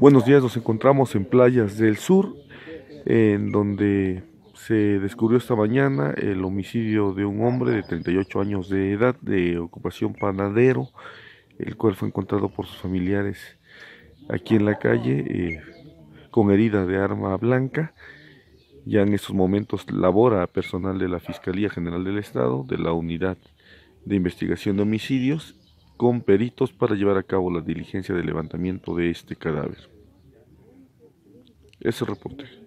Buenos días, nos encontramos en Playas del Sur, en donde se descubrió esta mañana el homicidio de un hombre de 38 años de edad, de ocupación panadero, el cual fue encontrado por sus familiares aquí en la calle eh, con herida de arma blanca. Ya en estos momentos labora personal de la Fiscalía General del Estado, de la Unidad de Investigación de Homicidios con peritos para llevar a cabo la diligencia de levantamiento de este cadáver. Ese reporte.